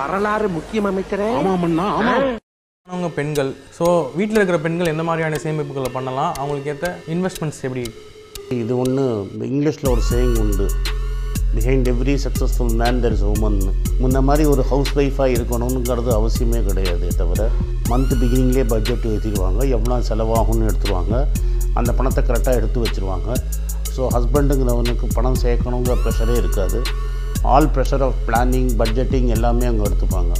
வரலாறு முக்கியம் அமைச்சரே ஆமாம்ண்ணா பெண்கள் ஸோ வீட்டில் இருக்கிற பெண்கள் எந்த மாதிரியான சேமிப்புகளை பண்ணலாம் அவங்களுக்கு ஏற்ற இன்வெஸ்ட்மெண்ட்ஸ் எப்படி இது ஒன்று இங்கிலீஷில் ஒரு சேவிங் உண்டு behind every successful man there is woman முன்ன மாதிரி ஒரு ஹவுஸ் ஒய்ஃபாக இருக்கணுங்கிறது அவசியமே கிடையாது தவிர மந்த் பிகினிங்லேயே பட்ஜெட் ஏற்றிடுவாங்க எவ்வளோ செலவாகும்னு எடுத்துருவாங்க அந்த பணத்தை கரெக்டாக எடுத்து வச்சுருவாங்க ஸோ ஹஸ்பண்டுங்கிறவனுக்கு பணம் சேர்க்கணுங்கிற ப்ரெஷரே இருக்காது all pressure of planning budgeting எல்லாமே அவங்க எடுத்துப்பாங்க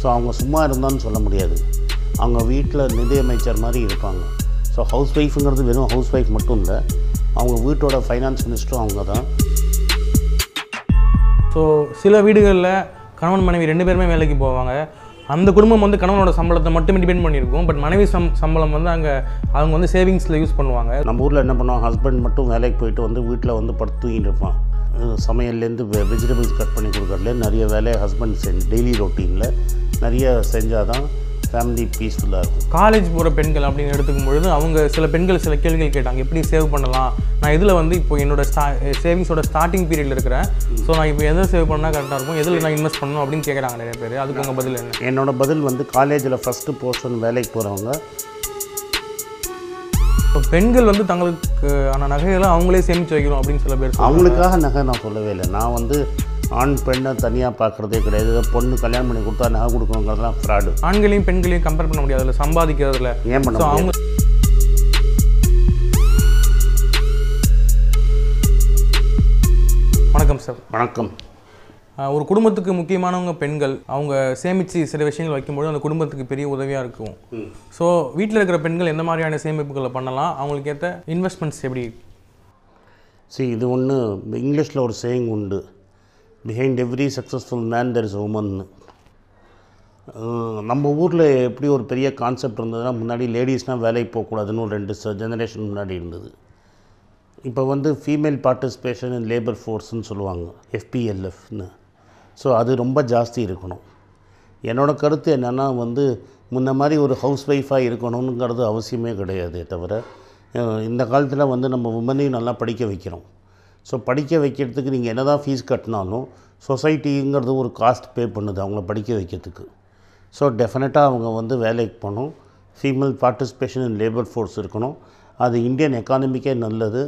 ஸோ அவங்க சும்மா இருந்தான்னு சொல்ல முடியாது அவங்க வீட்டில் நிதியமைச்சர் மாதிரி இருப்பாங்க ஸோ ஹவுஸ் ஒய்ஃபுங்கிறது வெறும் ஹவுஸ் ஒய்ஃப் மட்டும் இல்லை அவங்க வீட்டோட ஃபைனான்ஸ் மினிஸ்டரும் அவங்க தான் ஸோ சில வீடுகளில் கணவன் மனைவி ரெண்டு பேருமே வேலைக்கு போவாங்க அந்த குடும்பம் வந்து கணவனோட சம்பளத்தை மட்டும் டிபெண்ட் பண்ணியிருக்கும் பட் மனைவி சம் சம்பளம் வந்து அங்கே அவங்க வந்து சேவிங்ஸில் யூஸ் பண்ணுவாங்க நம்ம ஊரில் என்ன பண்ணுவாங்க ஹஸ்பண்ட் மட்டும் வேலைக்கு போயிட்டு வந்து வீட்டில் வந்து படுத்து தூங்கிட்டு இருப்பான் சமையல்லேருந்து வெஜிடபிள்ஸ் கட் பண்ணி கொடுக்குறதுலேருந்து நிறைய வேலையை ஹஸ்பண்ட் செஞ்சு டெய்லி ரொட்டீனில் நிறைய செஞ்சால் தான் ஃபேமிலி பீஸ்ஃபுல்லாக இருக்கும் காலேஜ் போகிற பெண்கள் அப்படின்னு எடுத்துக்கும் பொழுது அவங்க சில பெண்கள் சில கேள்விகள் கேட்டாங்க எப்படி சேவ் பண்ணலாம் நான் இதில் வந்து இப்போ என்னோடய ஸ்டா சேவிங்ஸோட ஸ்டார்டிங் பீரியடில் இருக்கிறேன் ஸோ நான் இப்போ எதை சேவ் பண்ணால் கரெக்டாக இருக்கும் எதில் நான் இன்வெஸ்ட் பண்ணணும் அப்படின்னு கேட்குறாங்க நிறைய பேர் அதுக்கு உங்கள் பதில் என்ன என்னோடய பதில் வந்து காலேஜில் ஃபஸ்ட்டு போர்ஷன் வேலைக்கு போகிறவங்க இப்போ பெண்கள் வந்து தங்களுக்கு ஆன நகைகளை அவங்களே சேமித்து வைக்கணும் அப்படின்னு சில பேர் அவங்களுக்காக நகை நான் சொல்லவே இல்லை நான் வந்து ஆண் பெண்ணை தனியாக பார்க்குறதே கிடையாது பொண்ணு கல்யாணம் பண்ணி கொடுத்தா நகை கொடுக்கணுங்கிறதுலாம் ஃப்ராடு ஆண்களையும் பெண்களையும் கம்பேர் பண்ண முடியாது அதில் சம்பாதிக்கிறதுல ஏன் பண்ண அவங்க வணக்கம் சார் வணக்கம் ஒரு குடும்பத்துக்கு முக்கியமானவங்க பெண்கள் அவங்க சேமித்து சில விஷயங்கள் வைக்கும்போது அந்த குடும்பத்துக்கு பெரிய உதவியாக இருக்கும் ஸோ வீட்டில் இருக்கிற பெண்கள் எந்த மாதிரியான சேமிப்புகளை பண்ணலாம் அவங்களுக்கு ஏற்ற இன்வெஸ்ட்மெண்ட்ஸ் எப்படி சரி இது ஒன்று இங்கிலீஷில் ஒரு சேயிங் உண்டு behind every successful man there is woman நம்ம ஊரில் எப்படி ஒரு பெரிய கான்செப்ட் இருந்ததுன்னா முன்னாடி லேடிஸ்னால் வேலைக்கு போகக்கூடாதுன்னு ஒரு ரெண்டு ஜெனரேஷன் முன்னாடி இருந்தது இப்போ வந்து ஃபீமேல் பார்ட்டிசிபேஷன் இன் லேபர் ஃபோர்ஸ்னு சொல்லுவாங்க எஃபிஎல்எஃப்னு ஸோ அது ரொம்ப ஜாஸ்தி இருக்கணும் என்னோடய கருத்து என்னென்னா வந்து முன்ன மாதிரி ஒரு ஹவுஸ் ஒய்ஃபாக இருக்கணுங்கிறது அவசியமே கிடையாது தவிர இந்த காலத்தில் வந்து நம்ம உமனையும் நல்லா படிக்க வைக்கிறோம் ஸோ படிக்க வைக்கிறதுக்கு நீங்கள் என்ன தான் ஃபீஸ் கட்டினாலும் சொசைட்டிங்கிறது ஒரு காஸ்ட் பே பண்ணுது அவங்கள படிக்க வைக்கிறதுக்கு ஸோ டெஃபினட்டாக அவங்க வந்து வேலைக்கு போகணும் female participation in labour force இருக்கணும் அது இந்தியன் எக்கானமிக்கே நல்லது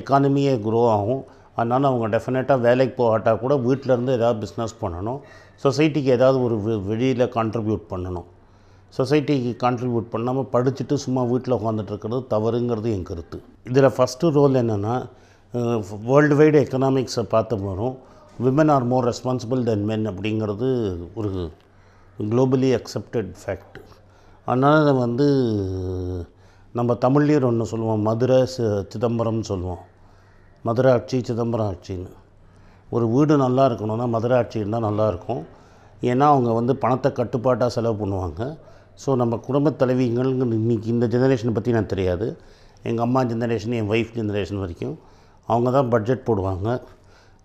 எக்கானமியே க்ரோ ஆகும் அதனால் அவங்க டெஃபினட்டாக வேலைக்கு போகாட்டால் கூட வீட்டிலேருந்து ஏதாவது பிஸ்னஸ் பண்ணணும் சொசைட்டிக்கு ஏதாவது ஒரு வெளியில் கான்ட்ரிபியூட் பண்ணணும் சொசைட்டிக்கு கான்ட்ரிபியூட் பண்ணாமல் படிச்சுட்டு சும்மா வீட்டில் உட்காந்துட்டுருக்கிறது தவறுங்கிறது என் கருத்து இதில் ஃபஸ்ட்டு ரோல் என்னென்னா வேர்ல்டு வைடு எக்கனாமிக்ஸை பார்த்து வரும் women are more responsible than men அப்படிங்கிறது ஒரு குளோபலி அக்செப்டட் ஃபேக்ட் அதனால் வந்து நம்ம தமிழ்லேயர் ஒன்று சொல்லுவோம் மதுரை சிதம்பரம்னு சொல்லுவோம் மதுரை ஆட்சி சிதம்பரம் ஆட்சின்னு ஒரு வீடு நல்லா இருக்கணும்னா மதுரை ஆட்சி இருந்தால் நல்லாயிருக்கும் ஏன்னா அவங்க வந்து பணத்தை கட்டுப்பாட்டாக செலவு பண்ணுவாங்க ஸோ நம்ம குடும்பத் தலைவிகள் இன்றைக்கி இந்த ஜெனரேஷனை பற்றி நான் தெரியாது எங்கள் அம்மா ஜெனரேஷன் என் ஒய்ஃப் ஜெனரேஷன் வரைக்கும் அவங்க தான் பட்ஜெட் போடுவாங்க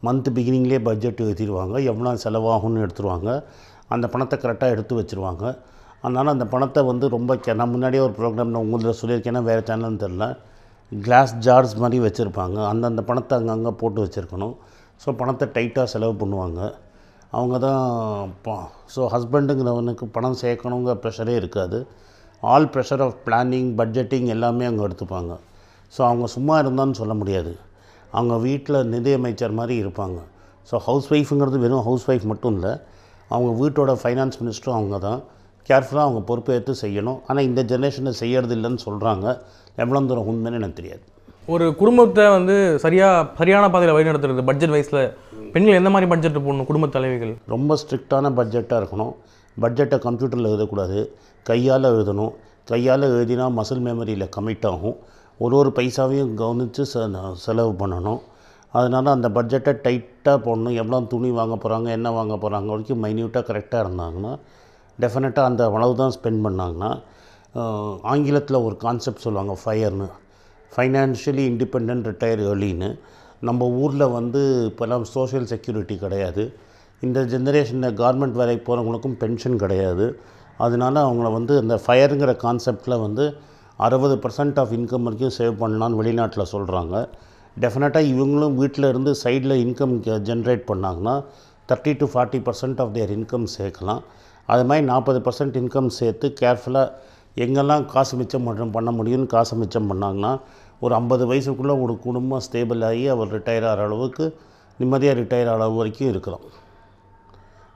மந்த் பிகினிங்லேயே பட்ஜெட் ஏற்றிடுவாங்க எவ்வளோ செலவாகும்னு எடுத்துருவாங்க அந்த பணத்தை கரெக்டாக எடுத்து வச்சுருவாங்க அதனால் அந்த பணத்தை வந்து ரொம்ப கே நான் முன்னாடியே ஒரு ப்ரோக்ராம் நான் உங்களை சொல்லியிருக்கேன்னா வேறு சேனல்னு தெரில கிளாஸ் ஜார்ஸ் மாதிரி வச்சுருப்பாங்க அந்தந்த பணத்தை அங்கங்கே போட்டு வச்சுருக்கணும் ஸோ பணத்தை டைட்டாக செலவு பண்ணுவாங்க அவங்க தான் பா ஸோ ஹஸ்பண்டுங்கிறவனுக்கு பணம் சேர்க்கணுங்கிற ப்ரெஷரே இருக்காது all pressure of planning budgeting எல்லாமே அங்கே எடுத்துப்பாங்க ஸோ அவங்க சும்மா இருந்தான்னு சொல்ல முடியாது அவங்க வீட்டில் நிதியமைச்சர் மாதிரி இருப்பாங்க ஸோ ஹவுஸ் ஒய்ஃபுங்கிறது வெறும் ஹவுஸ் ஒய்ஃப் மட்டும் இல்லை அவங்க வீட்டோட ஃபைனான்ஸ் மினிஸ்டரும் அவங்க தான் கேர்ஃபுல்லாக அவங்க பொறுப்பேற்று செய்யணும் ஆனால் இந்த ஜென்ரேஷனை செய்கிறது இல்லைன்னு சொல்கிறாங்க எவ்வளோ தூரம் உண்மைன்னு எனக்கு தெரியாது ஒரு குடும்பத்தை வந்து சரியாக சரியான பாதையில் வழிநடத்துறது பட்ஜெட் வைஸில் பெண்கள் எந்த மாதிரி பட்ஜெட் போடணும் குடும்ப தலைவிகள் ரொம்ப ஸ்ட்ரிக்டான பட்ஜெட்டாக இருக்கணும் பட்ஜெட்டை கம்ப்யூட்டரில் எழுதக்கூடாது கையால் எழுதணும் கையால் எழுதினா மசில் மெமரியில் கமிட் ஆகும் ஒரு ஒரு பைசாவையும் கவனித்து செலவு பண்ணணும் அதனால் அந்த பட்ஜெட்டை டைட்டாக போடணும் எவ்வளோ துணி வாங்க போகிறாங்க என்ன வாங்க போகிறாங்க வரைக்கும் மைன்யூட்டாக கரெக்டாக இருந்தாங்கன்னா டெஃபினட்டாக அந்த அளவு தான் ஸ்பெண்ட் பண்ணாங்கன்னா ஆங்கிலத்தில் ஒரு கான்செப்ட் சொல்லுவாங்க ஃபயர்னு ஃபைனான்ஷியலி இண்டிபெண்ட் ரிட்டையர் ஏர்லின்னு நம்ம ஊரில் வந்து இப்போல்லாம் சோஷியல் செக்யூரிட்டி கிடையாது இந்த ஜென்ரேஷனில் கார்மெண்ட் வேலைக்கு போகிறவங்களுக்கும் பென்ஷன் கிடையாது அதனால் அவங்கள வந்து இந்த ஃபயருங்கிற கான்செப்டில் வந்து அறுபது பர்சன்ட் ஆஃப் இன்கம் வரைக்கும் சேவ் பண்ணலான்னு வெளிநாட்டில் சொல்கிறாங்க டெஃபினட்டாக இவங்களும் வீட்டில் இருந்து சைடில் இன்கம் ஜென்ரேட் பண்ணாங்கன்னா thirty to forty percent of their income சேர்க்கலாம் அது மாதிரி நாற்பது பர்சன்ட் இன்கம் சேர்த்து கேர்ஃபுல்லாக எங்கெல்லாம் காசு மிச்சம் பண்ணுறோம் பண்ண முடியும்னு காசு மிச்சம் பண்ணாங்கன்னா ஒரு ஐம்பது வயசுக்குள்ளே ஒரு குடும்பம் ஸ்டேபிள் ஆகி அவர் ரிட்டையர் ஆகிற அளவுக்கு நிம்மதியாக ரிட்டையர் ஆகிற வரைக்கும் இருக்கிறோம்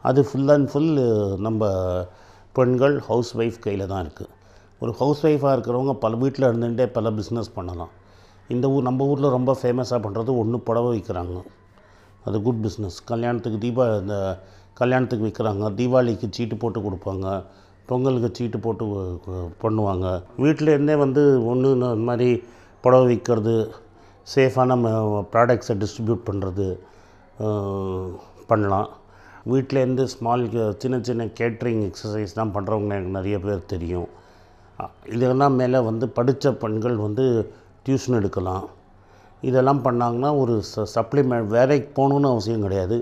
அது ஃபுல் அண்ட் ஃபுல் நம்ம பெண்கள் ஹவுஸ் ஒய்ஃப் கையில் தான் இருக்குது ஒரு ஹவுஸ் ஒய்ஃபாக இருக்கிறவங்க பல வீட்டில் இருந்துகிட்டே பல பிஸ்னஸ் பண்ணலாம் இந்த ஊர் நம்ம ஊரில் ரொம்ப ஃபேமஸாக பண்ணுறது ஒன்று புடவை விற்கிறாங்க அது குட் பிஸ்னஸ் கல்யாணத்துக்கு தீபா இந்த கல்யாணத்துக்கு விற்கிறாங்க தீபாவளிக்கு சீட்டு போட்டு கொடுப்பாங்க பொங்கலுக்கு சீட்டு போட்டு பண்ணுவாங்க வீட்டில் வந்து ஒன்று இந்த மாதிரி புடவை விற்கிறது சேஃபான ப்ராடக்ட்ஸை டிஸ்ட்ரிபியூட் பண்ணுறது பண்ணலாம் வீட்டிலேருந்து ஸ்மால் சின்ன சின்ன கேட்ரிங் எக்ஸசைஸ்லாம் பண்ணுறவங்க எனக்கு நிறைய பேர் தெரியும் இதெல்லாம் மேலே வந்து படித்த பெண்கள் வந்து டியூஷன் எடுக்கலாம் இதெல்லாம் பண்ணாங்கன்னா ஒரு ச சப்ளிமெண்ட் வேலைக்கு போகணுன்னு அவசியம் கிடையாது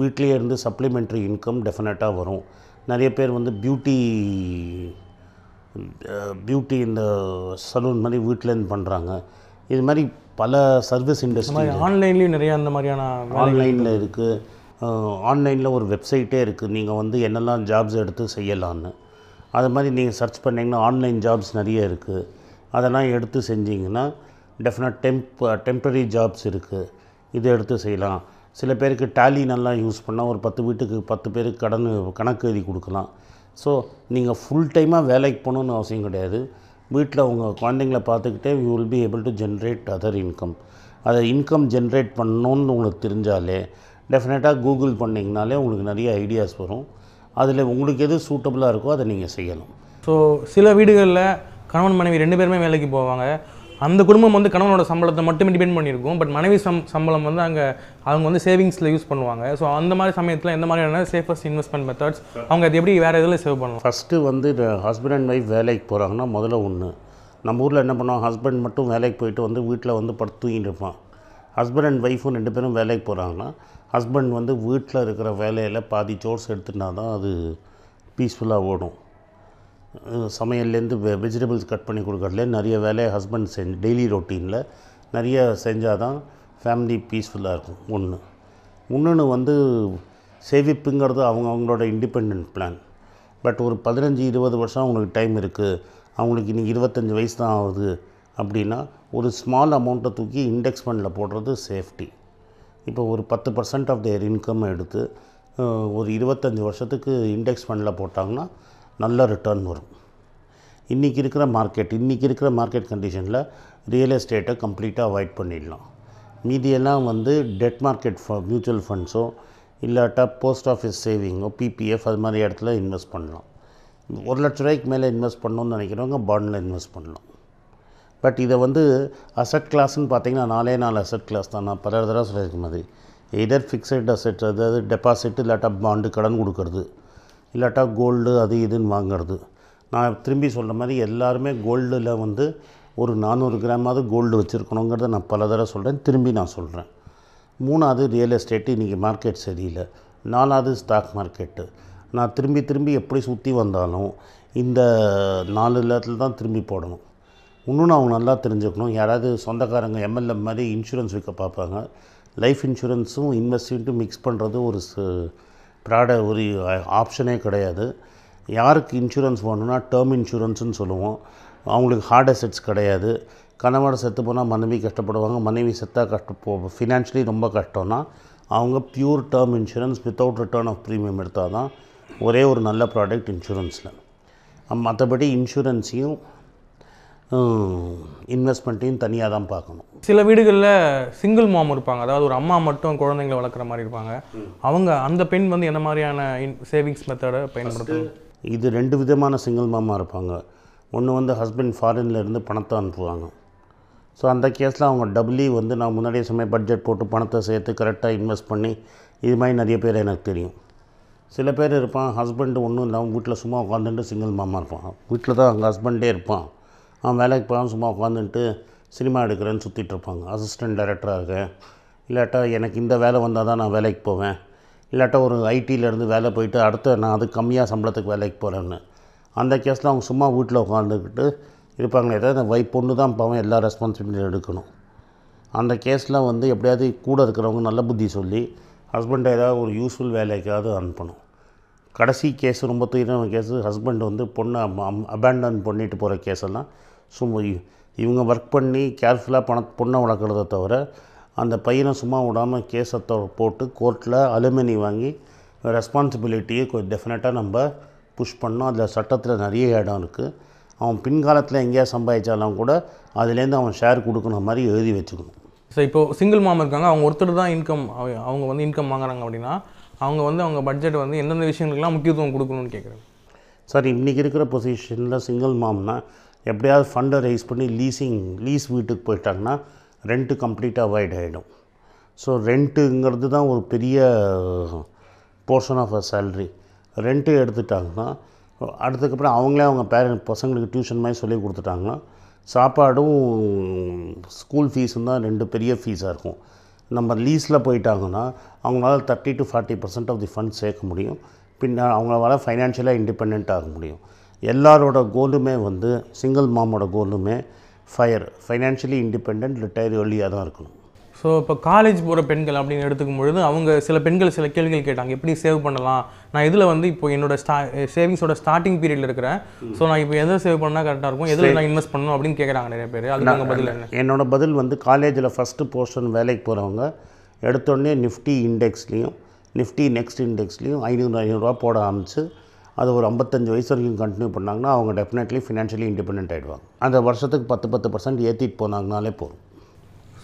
வீட்லேயே இருந்து சப்ளிமெண்ட்ரி இன்கம் டெஃபினட்டாக வரும் நிறைய பேர் வந்து பியூட்டி பியூட்டி இந்த சலூன் மாதிரி வீட்டிலேருந்து பண்ணுறாங்க இது மாதிரி பல சர்வீஸ் இண்டஸ்ட்ரி ஆன்லைன்லேயும் நிறையா அந்த மாதிரியான ஆன்லைனில் இருக்குது ஆன்லைனில் ஒரு வெப்சைட்டே இருக்குது நீங்கள் வந்து என்னெல்லாம் ஜாப்ஸ் எடுத்து செய்யலான்னு அது மாதிரி நீங்கள் சர்ச் பண்ணிங்கன்னா ஆன்லைன் ஜாப்ஸ் நிறைய இருக்குது அதெல்லாம் எடுத்து செஞ்சிங்கன்னா டெஃபினட் டெம்ப் டெம்பரரி ஜாப்ஸ் இருக்குது இது எடுத்து செய்யலாம் சில பேருக்கு டேலி நல்லா யூஸ் பண்ணால் ஒரு பத்து வீட்டுக்கு பத்து பேருக்கு கடன் கணக்கு எழுதி கொடுக்கலாம் ஸோ நீங்கள் ஃபுல் டைமாக வேலைக்கு போகணுன்னு அவசியம் கிடையாது வீட்டில் உங்கள் குழந்தைங்கள பார்த்துக்கிட்டே you will be able to generate other income அதை இன்கம் ஜென்ரேட் பண்ணணுன்னு உங்களுக்கு தெரிஞ்சாலே டெஃபினட்டாக கூகுள் பண்ணிங்கனாலே உங்களுக்கு நிறைய ஐடியாஸ் வரும் அதில் உங்களுக்கு எது சூட்டபுளாக இருக்கோ அதை நீங்கள் செய்யலாம் ஸோ சில வீடுகளில் கணவன் மனைவி ரெண்டு பேருமே வேலைக்கு போவாங்க அந்த குடும்பம் வந்து கணவனோட சம்பளத்தை மட்டும் டிபெண்ட் பண்ணியிருக்கும் பட் மனைவி சம் சம்பளம் வந்து அங்கே அவங்க வந்து சேவிங்ஸில் யூஸ் பண்ணுவாங்க ஸோ அந்த மாதிரி சமயத்தில் எந்த மாதிரியான சேஃபஸ்ட் இன்வெஸ்ட்மெண்ட் மெத்தட்ஸ் அவங்க அது எப்படி வேறு இதில் சேவ் பண்ணலாம் ஃபஸ்ட்டு வந்து இந்த ஹஸ்பண்ட் அண்ட் ஒய்ஃப் வேலைக்கு போகிறாங்கன்னா முதல்ல ஒன்று நம்ம ஊரில் என்ன பண்ணுவோம் ஹஸ்பண்ட் மட்டும் வேலைக்கு போயிட்டு வந்து வீட்டில் வந்து படுத்து தூங்கிட்டு இருப்பான் ஹஸ்பண்ட் அண்ட் ஒய்ஃபும் ரெண்டு பேரும் வேலைக்கு போகிறாங்கன்னா ஹஸ்பண்ட் வந்து வீட்டில் இருக்கிற வேலையில் பாதி ஜோர்ஸ் எடுத்துனா தான் அது பீஸ்ஃபுல்லாக ஓடும் சமையல்லேருந்து வெ வெஜிடபிள்ஸ் கட் பண்ணி கொடுக்குறதுல நிறைய வேலையை ஹஸ்பண்ட் செஞ்சு டெய்லி ரொட்டீனில் நிறைய செஞ்சால் தான் ஃபேமிலி பீஸ்ஃபுல்லாக இருக்கும் ஒன்று இன்னொன்று வந்து சேவிப்புங்கிறது அவங்க அவங்களோட இண்டிபெண்ட் பிளான் பட் ஒரு பதினஞ்சு இருபது வருஷம் அவங்களுக்கு டைம் இருக்குது அவங்களுக்கு இனி இருபத்தஞ்சி வயசு தான் ஆகுது அப்படின்னா ஒரு ஸ்மால் அமௌண்ட்டை தூக்கி இண்டெக்ஸ் ஃபண்டில் போடுறது சேஃப்டி இப்போ ஒரு பத்து பர்சன்ட் ஆஃப் தேர் இன்கம் எடுத்து ஒரு இருபத்தஞ்சி வருஷத்துக்கு இண்டெக்ஸ் ஃபண்டில் போட்டாங்கன்னா நல்ல ரிட்டர்ன் வரும் இன்றைக்கி இருக்கிற மார்க்கெட் இன்றைக்கி இருக்கிற மார்க்கெட் கண்டிஷனில் ரியல் எஸ்டேட்டை கம்ப்ளீட்டாக அவாய்ட் பண்ணிடலாம் மீதியெல்லாம் வந்து டெட் மார்க்கெட் ஃப மியூச்சுவல் ஃபண்ட்ஸோ இல்லாட்டா போஸ்ட் ஆஃபீஸ் சேவிங்கோ பிபிஎஃப் அது மாதிரி இடத்துல இன்வெஸ்ட் பண்ணலாம் ஒரு லட்ச ரூபாய்க்கு மேலே இன்வெஸ்ட் பண்ணணும்னு நினைக்கிறவங்க பாண்டில் இன்வெஸ்ட் பண்ணலாம் பட் இதை வந்து அசட் கிளாஸ்ன்னு பார்த்தீங்கன்னா நாலே நாலு அசட் கிளாஸ் தான் நான் பல தடவை சொல்லியிருக்க மாதிரி எதர் ஃபிக்ஸட் அசெட் அதாவது டெபாசிட் இல்லாட்டா பாண்டு கடன் கொடுக்கறது இல்லாட்டா கோல்டு அது இதுன்னு வாங்கிறது நான் திரும்பி சொல்கிற மாதிரி எல்லாருமே கோல்டில் வந்து ஒரு நானூறு கிராமாவது கோல்டு வச்சுருக்கணுங்கிறத நான் பல தடவை சொல்கிறேன் திரும்பி நான் சொல்கிறேன் மூணாவது ரியல் எஸ்டேட்டு இன்றைக்கி மார்க்கெட் சரியில்லை நாலாவது ஸ்டாக் மார்க்கெட்டு நான் திரும்பி திரும்பி எப்படி சுற்றி வந்தாலும் இந்த நாலு இடத்துல தான் திரும்பி போடணும் இன்னொன்று அவங்க நல்லா தெரிஞ்சுக்கணும் யாராவது சொந்தக்காரங்க எம்எல்ஏ மாதிரி இன்சூரன்ஸ் விற்க பார்ப்பாங்க லைஃப் இன்சூரன்ஸும் இன்வெஸ்ட்மெண்ட்டும் மிக்ஸ் பண்ணுறது ஒரு ப்ராட ஒரு ஆப்ஷனே கிடையாது யாருக்கு இன்சூரன்ஸ் வேணும்னா டேர்ம் இன்சூரன்ஸ்னு சொல்லுவோம் அவங்களுக்கு ஹார்ட் அசெட்ஸ் கிடையாது கணவன் செத்து போனால் மனைவி கஷ்டப்படுவாங்க மனைவி செத்தாக கஷ்டப்போ ஃபினான்ஷியலி ரொம்ப கஷ்டம்னா அவங்க pure term insurance without return of premium எடுத்தால் தான் ஒரே ஒரு நல்ல ப்ராடக்ட் இன்சூரன்ஸில் மற்றபடி இன்சூரன்ஸையும் இன்வெஸ்ட்மெண்ட்டையும் தனியாக தான் பார்க்கணும் சில வீடுகளில் சிங்கிள் மாம் இருப்பாங்க அதாவது ஒரு அம்மா மட்டும் குழந்தைங்களை வளர்க்குற மாதிரி இருப்பாங்க அவங்க அந்த பெண் வந்து என்ன மாதிரியான சேவிங்ஸ் மெத்தடை பயன்படுத்தணும் இது ரெண்டு விதமான சிங்கிள் மாமாக இருப்பாங்க ஒன்று வந்து ஹஸ்பண்ட் ஃபாரின்லேருந்து பணத்தை அனுப்புவாங்க ஸோ அந்த கேஸில் அவங்க டபுளி வந்து நான் முன்னாடியே சமயம் பட்ஜெட் போட்டு பணத்தை சேர்த்து கரெக்டாக இன்வெஸ்ட் பண்ணி இது மாதிரி நிறைய பேர் எனக்கு தெரியும் சில பேர் இருப்பான் ஹஸ்பண்டு ஒன்றும் இல்லாமல் வீட்டில் சும்மா உட்காந்துட்டு சிங்கிள் மாமா இருப்பான் வீட்டில் தான் அவங்க ஹஸ்பண்டே இருப்பான் அவன் வேலைக்கு போகாமல் சும்மா உட்காந்துட்டு சினிமா எடுக்கிறேன்னு சுற்றிட்டுருப்பாங்க அசிஸ்டண்ட் டைரக்டராக இல்லாட்டா எனக்கு இந்த வேலை வந்தால் தான் நான் வேலைக்கு போவேன் இல்லாட்டா ஒரு ஐடியிலேருந்து வேலை போயிட்டு அடுத்த நான் அது கம்மியாக சம்பளத்துக்கு வேலைக்கு போகிறேன்னு அந்த கேஸில் அவங்க சும்மா வீட்டில் உட்காந்துக்கிட்டு இருப்பாங்களே ஏதாவது இந்த வைப் பொண்ணு தான் பாவம் எல்லா ரெஸ்பான்சிபிலிட்டியும் எடுக்கணும் அந்த கேஸில் வந்து எப்படியாவது கூட இருக்கிறவங்க நல்ல புத்தி சொல்லி ஹஸ்பண்டை ஏதாவது ஒரு யூஸ்ஃபுல் வேலைக்காவது அனுப்பணும் கடைசி கேஸ் ரொம்ப தீவிரமான கேஸு ஹஸ்பண்ட் வந்து பொண்ணை அபேண்டன் பண்ணிட்டு போகிற கேஸெல்லாம் சும்மா இவங்க ஒர்க் பண்ணி கேர்ஃபுல்லாக பண பொண்ணை வளர்க்குறத தவிர அந்த பையனை சும்மா விடாமல் கேஸை போட்டு கோர்ட்டில் அலுமினி வாங்கி ரெஸ்பான்சிபிலிட்டியை கொஞ்சம் டெஃபினட்டாக நம்ம புஷ் பண்ணோம் அதில் சட்டத்தில் நிறைய இடம் இருக்குது அவன் பின்காலத்தில் எங்கேயா சம்பாதிச்சாலும் கூட அதுலேருந்து அவன் ஷேர் கொடுக்கணும் மாதிரி எழுதி வச்சுக்கணும் ஸோ இப்போது சிங்கிள் மாம் இருக்காங்க அவங்க ஒருத்தர் தான் இன்கம் அவங்க வந்து இன்கம் வாங்குறாங்க அப்படின்னா அவங்க வந்து அவங்க பட்ஜெட் வந்து எந்தெந்த விஷயங்களுக்குலாம் முக்கியத்துவம் கொடுக்கணும்னு கேட்குறாங்க சார் இன்றைக்கி இருக்கிற பொசிஷனில் சிங்கிள் மாம்னால் எப்படியாவது ஃபண்டை ரைஸ் பண்ணி லீஸிங் லீஸ் வீட்டுக்கு போயிட்டாங்கன்னா ரெண்ட்டு கம்ப்ளீட்டாக அவாய்ட் ஆகிடும் ஸோ ரெண்ட்டுங்கிறது தான் ஒரு பெரிய portion of a salary rent எடுத்துட்டாங்கன்னா அடுத்ததுக்கப்புறம் அவங்களே அவங்க பேரண்ட் பசங்களுக்கு டியூஷன் மாதிரி சொல்லி கொடுத்துட்டாங்கன்னா சாப்பாடும் ஸ்கூல் ஃபீஸும் தான் ரெண்டு பெரிய ஃபீஸாக இருக்கும் நம்ம லீஸில் போயிட்டாங்கன்னா அவங்களால thirty to forty percent of the fund சேர்க்க முடியும் பின்னால் அவங்களால ஃபைனான்ஷியலாக இண்டிபெண்ட்டாக ஆக முடியும் எல்லாரோட கோலுமே வந்து சிங்கிள் மாமோட கோலுமே ஃபயர் ஃபைனான்ஷியலி இண்டிபெண்ட் ரிட்டையர் ஏர்லியாக தான் இருக்கணும் ஸோ இப்போ காலேஜ் போகிற பெண்கள் அப்படின்னு எடுத்துக்கும் பொழுது அவங்க சில பெண்கள் சில கேள்விகள் கேட்டாங்க எப்படி சேவ் பண்ணலாம் நான் இதில் வந்து இப்போ என்னோடய ஸ்டா சேவிங்ஸோட ஸ்டார்டிங் பீரியடில் இருக்கிறேன் ஸோ நான் இப்போ எதை சேவ் பண்ணால் கரெக்டாக இருக்கும் எதில் நான் இன்வெஸ்ட் பண்ணணும் அப்படின்னு கேட்குறாங்க நிறைய பேர் அதுக்கு பதில் என்ன என்னோட பதில் வந்து காலேஜில் ஃபஸ்ட்டு போர்ஷன் வேலைக்கு போகிறவங்க எடுத்தோடனே நிஃப்டி இண்டெக்ஸ்லேயும் நிஃப்டி நெக்ஸ்ட் இண்டெக்ஸ்லேயும் ஐநூறு ஐநூறுரூவா போட ஆரம்பிச்சு அது ஒரு ஐம்பத்தஞ்சு வயசு வரைக்கும் கண்டினியூ பண்ணாங்கன்னா அவங்க டெஃபினெட்லி ஃபினான்ஷியலி இண்டிபெண்ட் ஆகிடுவாங்க அந்த வருஷத்துக்கு பத்து பத்து பர்சன்ட் ஏற்றிட்டு போனாங்கனாலே போதும்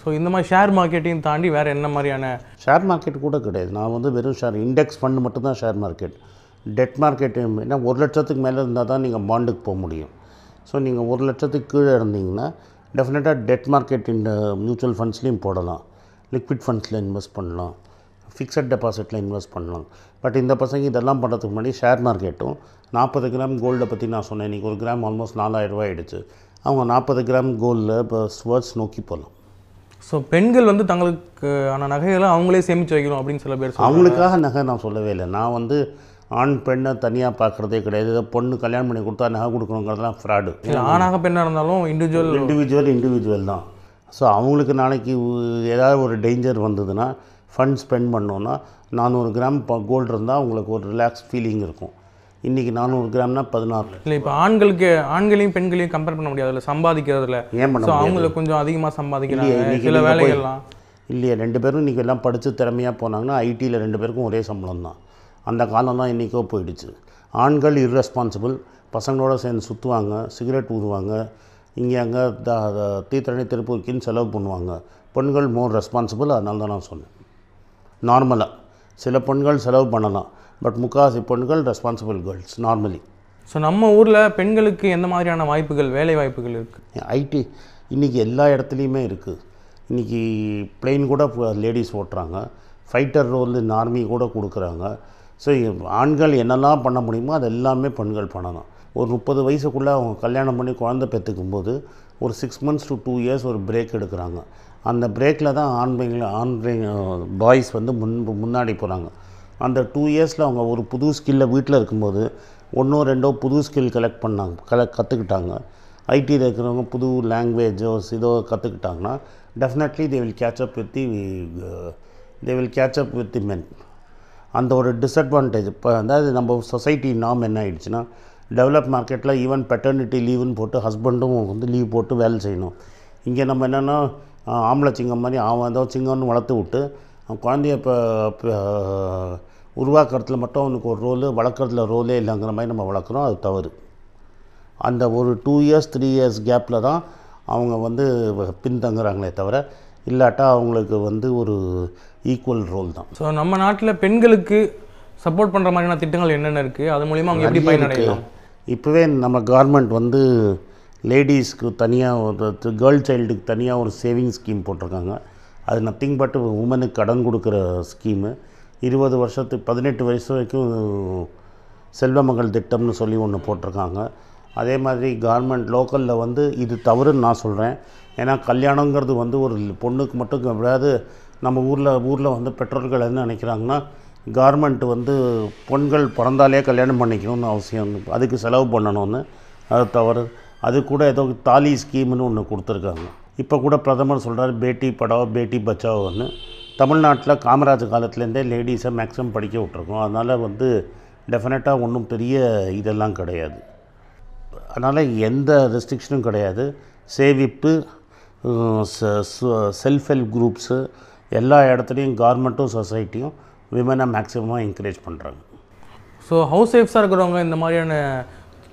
ஸோ இந்த மாதிரி ஷேர் மார்க்கெட்டையும் தாண்டி வேறு என்ன மாதிரியான ஷேர் மார்க்கெட் கூட கிடையாது நான் வந்து வெறும் ஷேர் இண்டெக்ஸ் ஃபண்ட் மட்டும்தான் ஷேர் மார்க்கெட் டெட் மார்க்கெட்டு ஏன்னா ஒரு லட்சத்துக்கு மேலே இருந்தால் தான் நீங்கள் பாண்டுக்கு போக முடியும் ஸோ நீங்கள் ஒரு லட்சத்துக்கு கீழே இருந்தீங்கன்னா டெஃபினட்டாக டெட் மார்க்கெட் இந்த மியூச்சுவல் ஃபண்ட்ஸ்லேயும் போடலாம் லிக்விட் ஃபண்ட்ஸில் இன்வெஸ்ட் பண்ணலாம் ஃபிக்ஸட் டெபாசிட்டில் இன்வெஸ்ட் பண்ணலாம் பட் இந்த பசங்க இதெல்லாம் பண்ணுறதுக்கு முன்னாடி ஷேர் மார்க்கெட்டும் நாற்பது கிராம் கோல்டை பற்றி நான் சொன்னேன் இன்றைக்கி ஒரு கிராம் ஆல்மோஸ்ட் ரூபாய் ஆகிடுச்சு அவங்க நாற்பது கிராம் கோல்டில் இப்போ ஸ்வர்ட்ஸ் நோக்கி போகலாம் ஸோ பெண்கள் வந்து தங்களுக்கு ஆன நகைகளை அவங்களே சேமித்து வைக்கணும் அப்படின்னு சில பேர் அவங்களுக்காக நகை நான் சொல்லவே இல்லை நான் வந்து ஆண் பெண்ணை தனியாக பார்க்குறதே கிடையாது ஏதோ பொண்ணு கல்யாணம் பண்ணி கொடுத்தா நகை கொடுக்கணுங்கிறதுலாம் ஃப்ராடு இல்லை ஆணாக பெண்ணாக இருந்தாலும் இண்டிவிஜுவல் இண்டிவிஜுவல் இண்டிவிஜுவல் தான் ஸோ அவங்களுக்கு நாளைக்கு ஏதாவது ஒரு டேஞ்சர் வந்ததுன்னா ஃபண்ட் ஸ்பெண்ட் பண்ணோன்னா நானூறு கிராம் இப்போ கோல்டு இருந்தால் உங்களுக்கு ஒரு ரிலாக்ஸ் ஃபீலிங் இருக்கும் இன்றைக்கி நானூறு கிராம்னா பதினாறு இல்லை இப்போ ஆண்களுக்கு ஆண்களையும் பெண்களையும் கம்பேர் பண்ண முடியாது இல்லை சம்பாதிக்கிறதுல ஏன் பண்ண அவங்கள கொஞ்சம் அதிகமாக சம்பாதிக்கிறாங்க சில வேலைகள்லாம் இல்லையே ரெண்டு பேரும் இன்றைக்கி எல்லாம் படித்து திறமையாக போனாங்கன்னா ஐடியில் ரெண்டு பேருக்கும் ஒரே சம்பளம் தான் அந்த காலம் தான் இன்றைக்கோ போயிடுச்சு ஆண்கள் இர்ரெஸ்பான்சிபிள் பசங்களோட சேர்ந்து சுற்றுவாங்க சிகரெட் ஊதுவாங்க இங்கே அங்கே தீத்தரணி திருப்பூர்க்கின்னு செலவு பண்ணுவாங்க பெண்கள் மோர் ரெஸ்பான்சிபிள் அதனால தான் நான் சொன்னேன் நார்மலாக சில பெண்கள் செலவு பண்ணலாம் பட் முக்காசி பெண்கள் ரெஸ்பான்சிபிள் கேர்ள்ஸ் நார்மலி ஸோ நம்ம ஊரில் பெண்களுக்கு எந்த மாதிரியான வாய்ப்புகள் வேலை வாய்ப்புகள் இருக்குது ஐடி இன்றைக்கி எல்லா இடத்துலையுமே இருக்குது இன்றைக்கி பிளெயின் கூட லேடிஸ் ஓட்டுறாங்க ஃபைட்டர் ரோல் இந்த ஆர்மி கூட கொடுக்குறாங்க ஸோ ஆண்கள் என்னெல்லாம் பண்ண முடியுமோ அது எல்லாமே பெண்கள் பண்ணலாம் ஒரு முப்பது வயசுக்குள்ளே அவங்க கல்யாணம் பண்ணி குழந்த பெற்றுக்கும் போது ஒரு six months to two years ஒரு பிரேக் எடுக்கிறாங்க அந்த பிரேக்கில் தான் ஆண்மைகள் ஆண்மைங்க பாய்ஸ் வந்து முன்பு முன்னாடி போகிறாங்க அந்த டூ இயர்ஸில் அவங்க ஒரு புது ஸ்கில்லில் வீட்டில் இருக்கும்போது ஒன்றோ ரெண்டோ புது ஸ்கில் கலெக்ட் பண்ணாங்க கலெக்ட் கற்றுக்கிட்டாங்க ஐடியில் இருக்கிறவங்க புது லாங்குவேஜஸ் இதோ கற்றுக்கிட்டாங்கன்னா definitely they will catch up with the they will catch up with the men அந்த ஒரு டிஸ்அட்வான்டேஜ் இப்போ அதாவது நம்ம சொசைட்டி நாம் என்ன ஆகிடுச்சுன்னா டெவலப் மார்க்கெட்டில் ஈவன் பெட்டர்னிட்டி லீவுன்னு போட்டு ஹஸ்பண்டும் வந்து லீவ் போட்டு வேலை செய்யணும் இங்கே நம்ம என்னென்னா ஆம்பளை சிங்கம் மாதிரி அவன் ஏதோ சிங்கம்னு வளர்த்து விட்டு அவன் குழந்தைய இப்போ உருவாக்குறதுல மட்டும் அவனுக்கு ஒரு ரோலு வளர்க்குறதுல ரோலே இல்லைங்கிற மாதிரி நம்ம வளர்க்குறோம் அது தவறு அந்த ஒரு டூ இயர்ஸ் த்ரீ இயர்ஸ் கேப்பில் தான் அவங்க வந்து பின்தங்குறாங்களே தவிர இல்லாட்டா அவங்களுக்கு வந்து ஒரு ஈக்குவல் ரோல் தான் ஸோ நம்ம நாட்டில் பெண்களுக்கு சப்போர்ட் பண்ணுற மாதிரியான திட்டங்கள் என்னென்ன இருக்குது அது மூலிமா அவங்க எப்படி பயன் இப்போவே நம்ம கவர்மெண்ட் வந்து லேடிஸ்க்கு தனியாக ஒரு கேர்ள் சைல்டுக்கு தனியாக ஒரு சேவிங் ஸ்கீம் போட்டிருக்காங்க அது நத்திங் பட் உமனுக்கு கடன் கொடுக்குற ஸ்கீமு இருபது வருஷத்து பதினெட்டு வயசு வரைக்கும் செல்வமகள் திட்டம்னு சொல்லி ஒன்று போட்டிருக்காங்க அதே மாதிரி கவர்மெண்ட் லோக்கலில் வந்து இது தவறுன்னு நான் சொல்கிறேன் ஏன்னா கல்யாணங்கிறது வந்து ஒரு பொண்ணுக்கு மட்டும் எப்படியாவது நம்ம ஊரில் ஊரில் வந்து பெற்றோர்கள் என்ன நினைக்கிறாங்கன்னா கவர்மெண்ட் வந்து பெண்கள் பிறந்தாலே கல்யாணம் பண்ணிக்கணும்னு அவசியம் அதுக்கு செலவு பண்ணணும்னு அது தவறு அது கூட ஏதோ தாலி ஸ்கீம்னு ஒன்று கொடுத்துருக்காங்க இப்போ கூட பிரதமர் சொல்கிறார் பேட்டி படாவ் பேட்டி பச்சாவோன்னு தமிழ்நாட்டில் காமராஜ் காலத்துலேருந்தே லேடிஸை மேக்ஸிமம் படிக்க விட்ருக்கோம் அதனால் வந்து டெஃபினட்டாக ஒன்றும் பெரிய இதெல்லாம் கிடையாது அதனால் எந்த ரெஸ்ட்ரிக்ஷனும் கிடையாது சேவிப்பு செல்ஃப் ஹெல்ப் குரூப்ஸு எல்லா இடத்துலையும் கவர்மெண்ட்டும் சொசைட்டியும் விமனை மேக்ஸிமமாக என்கரேஜ் பண்ணுறாங்க ஸோ ஹவுஸ் ஒய்ஃப்ஸாக இருக்கிறவங்க இந்த மாதிரியான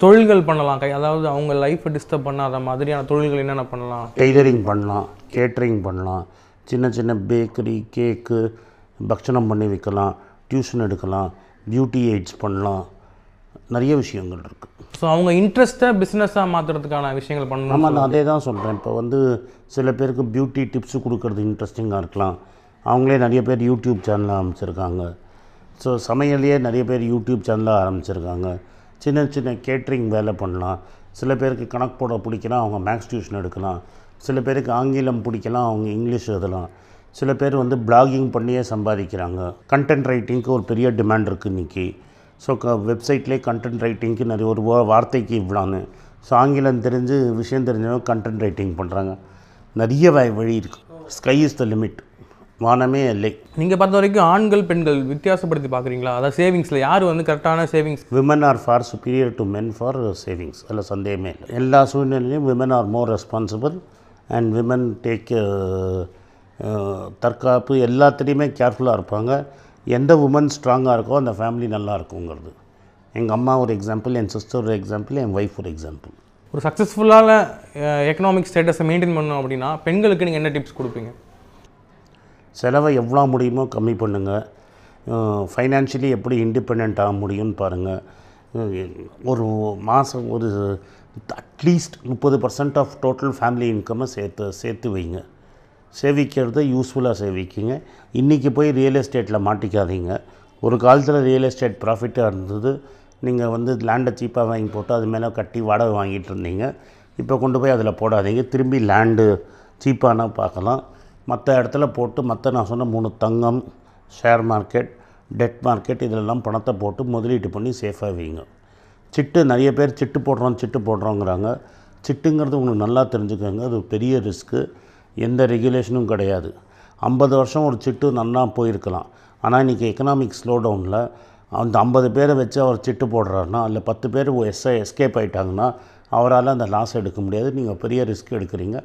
தொழில்கள் பண்ணலாம் கை அதாவது அவங்க லைஃப்பை டிஸ்டர்ப் பண்ணாத மாதிரியான தொழில்கள் என்னென்ன பண்ணலாம் டெய்லரிங் பண்ணலாம் கேட்ரிங் பண்ணலாம் சின்ன சின்ன பேக்கரி கேக்கு பக்ஷணம் பண்ணி விற்கலாம் டியூஷன் எடுக்கலாம் பியூட்டி எய்ட்ஸ் பண்ணலாம் நிறைய விஷயங்கள் இருக்குது ஸோ அவங்க இன்ட்ரெஸ்ட்டை பிஸ்னஸாக மாற்றுறதுக்கான விஷயங்கள் பண்ணலாம் நான் அதே தான் சொல்கிறேன் இப்போ வந்து சில பேருக்கு பியூட்டி டிப்ஸ் கொடுக்கறது இன்ட்ரெஸ்டிங்காக இருக்கலாம் அவங்களே நிறைய பேர் யூடியூப் சேனலாக ஆரம்பிச்சிருக்காங்க ஸோ சமையலையே நிறைய பேர் யூடியூப் சேனலாக ஆரம்பிச்சிருக்காங்க சின்ன சின்ன கேட்ரிங் வேலை பண்ணலாம் சில பேருக்கு கணக்கு போட பிடிக்கலாம் அவங்க மேக்ஸ் டியூஷன் எடுக்கலாம் சில பேருக்கு ஆங்கிலம் பிடிக்கலாம் அவங்க இங்கிலீஷ் எழுதலாம் சில பேர் வந்து பிளாகிங் பண்ணியே சம்பாதிக்கிறாங்க கண்டென்ட் ரைட்டிங்க்கு ஒரு பெரிய டிமாண்ட் இருக்குது இன்றைக்கி ஸோ க வெப்சைட்லேயே கண்டென்ட் ரைட்டிங்க்கு நிறைய ஒரு வார்த்தைக்கு இவ்வளான்னு ஸோ ஆங்கிலம் தெரிஞ்சு விஷயம் தெரிஞ்சவங்க கண்டென்ட் ரைட்டிங் பண்ணுறாங்க நிறைய வழி இருக்குது ஸ்கை இஸ் த லிமிட் வானமே இல்லை நீங்கள் பார்த்த வரைக்கும் ஆண்கள் பெண்கள் வித்தியாசப்படுத்தி பார்க்குறீங்களா அதாவது சேவிங்ஸில் யார் வந்து கரெக்டான savings women are far superior to men for savings அதில் சந்தேகமே இல்லை எல்லா சூழ்நிலையிலையும் women are more responsible and women take தற்காப்பு எல்லாத்துலேயுமே கேர்ஃபுல்லாக இருப்பாங்க எந்த உமன் ஸ்ட்ராங்காக இருக்கோ அந்த ஃபேமிலி நல்லா இருக்குங்கிறது எங்கள் அம்மா ஒரு எக்ஸாம்பிள் என் சிஸ்டர் ஒரு எக்ஸாம்பிள் என் ஒய்ஃப் ஒரு எக்ஸாம்பிள் ஒரு சக்ஸஸ்ஃபுல்லான எக்கனாமிக் ஸ்டேட்டஸை மெயின்டைன் பண்ணணும் அப்படின்னா பெண்களுக்கு நீங்கள் என்ன டிப்ஸ் கொடுப்பீங்க செலவை எவ்வளோ முடியுமோ கம்மி பண்ணுங்கள் ஃபைனான்ஷியலி எப்படி இண்டிபெண்ட் ஆக முடியும்னு பாருங்கள் ஒரு மாதம் ஒரு அட்லீஸ்ட் முப்பது பர்சன்ட் ஆஃப் டோட்டல் ஃபேமிலி இன்கம்மை சேர்த்து சேர்த்து வைங்க சேவிக்கிறத யூஸ்ஃபுல்லாக சேவிக்குங்க இன்றைக்கி போய் ரியல் எஸ்டேட்டில் மாட்டிக்காதீங்க ஒரு காலத்தில் ரியல் எஸ்டேட் ப்ராஃபிட்டாக இருந்தது நீங்கள் வந்து லேண்டை சீப்பாக வாங்கி போட்டு அது மேலே கட்டி வாடகை வாங்கிட்டு இருந்தீங்க இப்போ கொண்டு போய் அதில் போடாதீங்க திரும்பி லேண்டு சீப்பானால் பார்க்கலாம் மற்ற இடத்துல போட்டு மற்ற நான் சொன்ன மூணு தங்கம் ஷேர் மார்க்கெட் டெட் மார்க்கெட் இதிலெல்லாம் பணத்தை போட்டு முதலீட்டு பண்ணி சேஃபாக வைங்க சிட்டு நிறைய பேர் சிட்டு போடுறோம் சிட்டு போடுறோங்கிறாங்க சிட்டுங்கிறது உங்களுக்கு நல்லா தெரிஞ்சுக்கோங்க அது பெரிய ரிஸ்க்கு எந்த ரெகுலேஷனும் கிடையாது ஐம்பது வருஷம் ஒரு சிட்டு நல்லா போயிருக்கலாம் ஆனால் இன்றைக்கி எக்கனாமிக் ஸ்லோ டவுனில் அந்த ஐம்பது பேரை வச்சு அவர் சிட்டு போடுறாருன்னா இல்லை பத்து பேர் எஸ்ஐ எஸ்கேப் ஆகிட்டாங்கன்னா அவரால் அந்த லாஸ் எடுக்க முடியாது நீங்கள் பெரிய ரிஸ்க் எடுக்கிறீங்க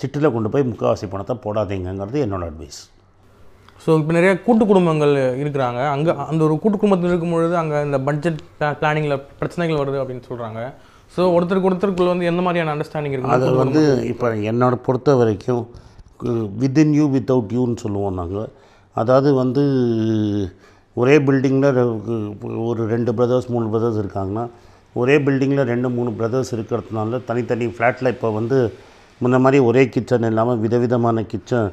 சிட்டில் கொண்டு போய் முக்கால்வாசி பணத்தை போடாதீங்கிறது என்னோடய அட்வைஸ் ஸோ இப்போ நிறைய கூட்டு குடும்பங்கள் இருக்கிறாங்க அங்கே அந்த ஒரு கூட்டு குடும்பத்தில் இருக்கும் பொழுது அங்கே இந்த பட்ஜெட் பிளானிங்கில் பிரச்சனைகள் வருது அப்படின்னு சொல்கிறாங்க ஸோ ஒருத்தருக்கு ஒருத்தருக்குள்ள வந்து எந்த மாதிரியான அண்டர்ஸ்டாண்டிங் இருக்குது அது வந்து இப்போ என்னோட பொறுத்த வரைக்கும் வித்தின் யூ வித்தவுட் யூன்னு சொல்லுவோம் நாங்கள் அதாவது வந்து ஒரே பில்டிங்கில் ஒரு ரெண்டு பிரதர்ஸ் மூணு பிரதர்ஸ் இருக்காங்கன்னா ஒரே பில்டிங்கில் ரெண்டு மூணு பிரதர்ஸ் இருக்கிறதுனால தனித்தனி ஃப்ளாட்டில் இப்போ வந்து முன்ன மாதிரி ஒரே கிச்சன் இல்லாமல் விதவிதமான kitchen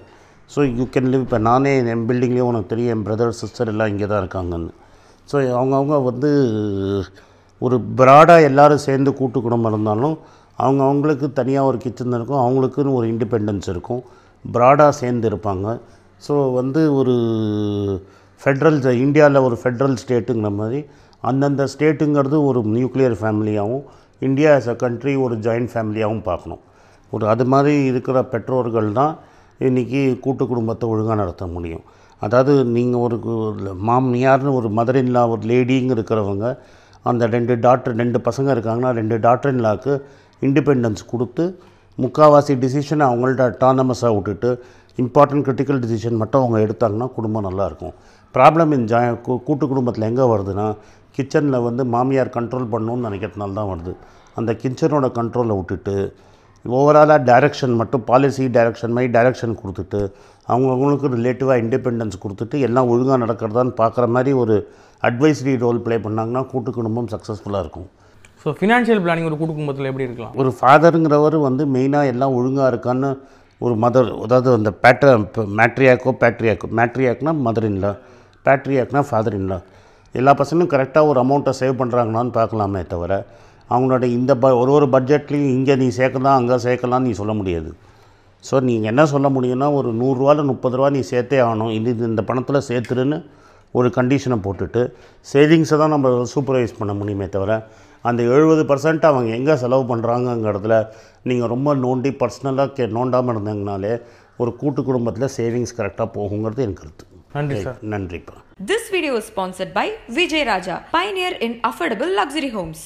so you can live இப்போ நானே என் பில்டிங்லேயே உனக்கு தெரியும் என் பிரதர் சிஸ்டர் எல்லாம் இங்கே தான் இருக்காங்கன்னு ஸோ அவங்கவுங்க வந்து ஒரு ப்ராடாக எல்லோரும் சேர்ந்து கூட்டு குடும்பம் இருந்தாலும் அவங்க அவங்களுக்கு தனியாக ஒரு கிச்சன் இருக்கும் அவங்களுக்குன்னு ஒரு இண்டிபெண்டன்ஸ் இருக்கும் ப்ராடாக சேர்ந்து இருப்பாங்க ஸோ வந்து ஒரு ஃபெட்ரல் இந்தியாவில் ஒரு ஃபெட்ரல் ஸ்டேட்டுங்கிற மாதிரி அந்தந்த ஸ்டேட்டுங்கிறது ஒரு நியூக்ளியர் ஃபேமிலியாகவும் இந்தியா ஆஸ் அ கண்ட்ரி ஒரு ஜாயின்ட் ஃபேமிலியாகவும் பார்க்கணும் ஒரு அது மாதிரி இருக்கிற பெற்றோர்கள் தான் இன்றைக்கி கூட்டு குடும்பத்தை ஒழுங்காக நடத்த முடியும் அதாவது நீங்கள் ஒரு மாமியார்னு ஒரு மதரின்லா ஒரு லேடிங்க இருக்கிறவங்க அந்த ரெண்டு டாக்டர் ரெண்டு பசங்க இருக்காங்கன்னா ரெண்டு டாக்டர்லாவுக்கு இண்டிபெண்டன்ஸ் கொடுத்து முக்கால்வாசி டிசிஷனை அவங்கள்ட்ட அட்டானமஸாக விட்டுட்டு இம்பார்ட்டன்ட் கிரிட்டிக்கல் டிசிஷன் மட்டும் அவங்க எடுத்தாங்கன்னா குடும்பம் நல்லாயிருக்கும் ப்ராப்ளம் இன் ஜாய் கூட்டு குடும்பத்தில் எங்கே வருதுன்னா கிச்சனில் வந்து மாமியார் கண்ட்ரோல் பண்ணணும்னு நினைக்கிறதுனால தான் வருது அந்த கிச்சனோட கண்ட்ரோலை விட்டுட்டு ஓவராலாக டைரக்ஷன் மட்டும் பாலிசி டைரக்ஷன் மாதிரி டைரக்ஷன் கொடுத்துட்டு அவங்கவுங்களுக்கு ரிலேட்டிவாக இண்டிபெண்டன்ஸ் கொடுத்துட்டு எல்லாம் ஒழுங்காக நடக்கிறதான்னு பார்க்குற மாதிரி ஒரு அட்வைசரி ரோல் ப்ளே பண்ணாங்கன்னா கூட்டு குடும்பம் சக்ஸஸ்ஃபுல்லாக இருக்கும் ஸோ ஃபினான்ஷியல் பிளானிங் ஒரு கூட்டு குடும்பத்தில் எப்படி இருக்கலாம் ஒரு ஃபாதருங்கிறவர் வந்து மெயினாக எல்லாம் ஒழுங்காக இருக்கான்னு ஒரு மதர் அதாவது அந்த பேட்ர மேட்ரியாக்கோ பேட்ரியாக்கோ மேட்ரியாக்னா மதர் இன்லா பேட்ரியாக்னா ஃபாதர் இன்லா எல்லா பசங்களும் கரெக்டாக ஒரு அமௌண்ட்டை சேவ் பண்ணுறாங்களான்னு பார்க்கலாமே தவிர அவங்களோட இந்த ப ஒரு ஒரு பட்ஜெட்லேயும் இங்கே நீ சேர்க்கலாம் அங்கே சேர்க்கலாம் நீ சொல்ல முடியாது ஸோ நீங்கள் என்ன சொல்ல முடியும்னா ஒரு இல்லை முப்பது ரூபா நீ சேர்த்தே ஆகணும் இது இந்த பணத்தில் சேர்த்துருன்னு ஒரு கண்டிஷனை போட்டுட்டு சேவிங்ஸை தான் நம்ம சூப்பர்வைஸ் பண்ண முடியுமே தவிர அந்த எழுபது பர்சன்ட் அவங்க எங்கே செலவு பண்ணுறாங்கங்கிறதுல நீங்கள் ரொம்ப நோண்டி பர்சனலாக கே நோண்டாமல் இருந்தீங்கனாலே ஒரு கூட்டு குடும்பத்தில் சேவிங்ஸ் கரெக்டாக போகுங்கிறது எனக்கு கருத்து நன்றி சார் நன்றிப்பா this video sponsored by Vijay Raja pioneer in affordable luxury Holmes